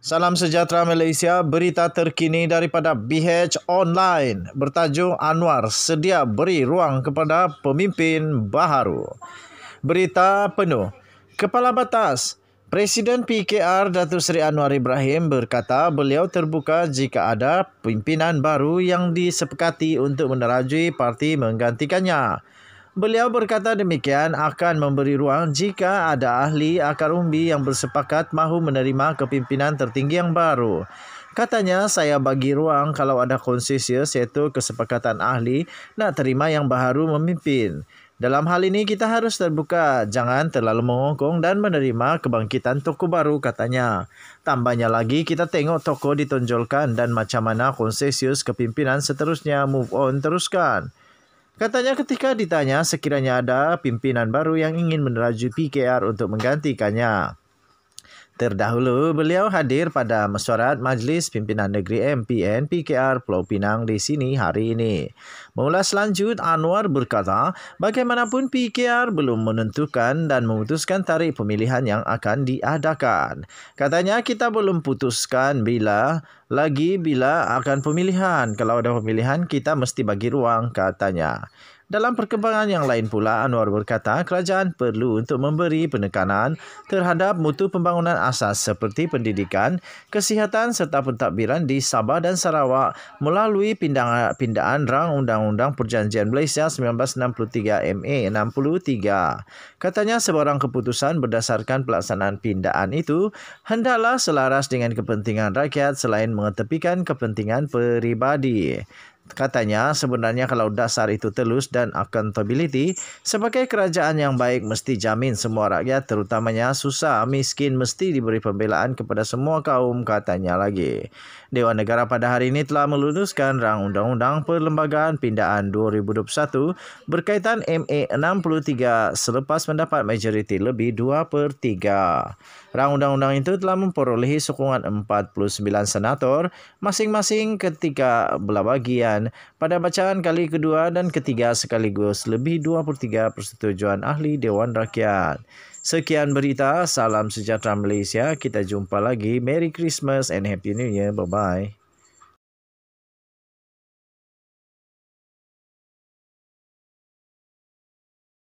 Salam sejahtera Malaysia, berita terkini daripada BH Online bertajuk Anwar sedia beri ruang kepada pemimpin baharu. Berita penuh. Kepala Batas, Presiden PKR Datuk Seri Anwar Ibrahim berkata beliau terbuka jika ada pimpinan baru yang disepakati untuk menerajui parti menggantikannya. Beliau berkata demikian akan memberi ruang jika ada ahli akar umbi yang bersepakat mahu menerima kepimpinan tertinggi yang baru. Katanya saya bagi ruang kalau ada konsensus iaitu kesepakatan ahli nak terima yang baru memimpin. Dalam hal ini kita harus terbuka, jangan terlalu mengongkong dan menerima kebangkitan toko baru katanya. Tambahnya lagi kita tengok toko ditonjolkan dan macam mana konsensus kepimpinan seterusnya move on teruskan. Katanya ketika ditanya sekiranya ada pimpinan baru yang ingin meneraju PKR untuk menggantikannya. Terdahulu, beliau hadir pada mesyuarat Majlis Pimpinan Negeri MPN PKR Pulau Pinang di sini hari ini. Mula selanjut, Anwar berkata, bagaimanapun PKR belum menentukan dan memutuskan tarikh pemilihan yang akan diadakan. Katanya kita belum putuskan bila lagi bila akan pemilihan. Kalau ada pemilihan, kita mesti bagi ruang, katanya. Dalam perkembangan yang lain pula, Anwar berkata kerajaan perlu untuk memberi penekanan terhadap mutu pembangunan asas seperti pendidikan, kesihatan serta pentadbiran di Sabah dan Sarawak melalui pindaan rang Undang-Undang Perjanjian Malaysia 1963 MA 63. Katanya sebarang keputusan berdasarkan pelaksanaan pindaan itu hendaklah selaras dengan kepentingan rakyat selain mengetepikan kepentingan peribadi. Katanya sebenarnya kalau dasar itu telus dan accountability, sebagai kerajaan yang baik mesti jamin semua rakyat terutamanya susah, miskin mesti diberi pembelaan kepada semua kaum katanya lagi. Dewan Negara pada hari ini telah meluluskan rang Undang-Undang Perlembagaan Pindaan 2021 berkaitan MA63 selepas mendapat majoriti lebih 2 per 3. Rang Undang-Undang itu telah memperolehi sokongan 49 senator masing-masing ketika belah bagian persetujuan pada bacaan kali kedua dan ketiga sekaligus lebih 23 persetujuan ahli Dewan Rakyat. Sekian berita, salam sejahtera Malaysia. Kita jumpa lagi. Merry Christmas and Happy New Year. Bye-bye.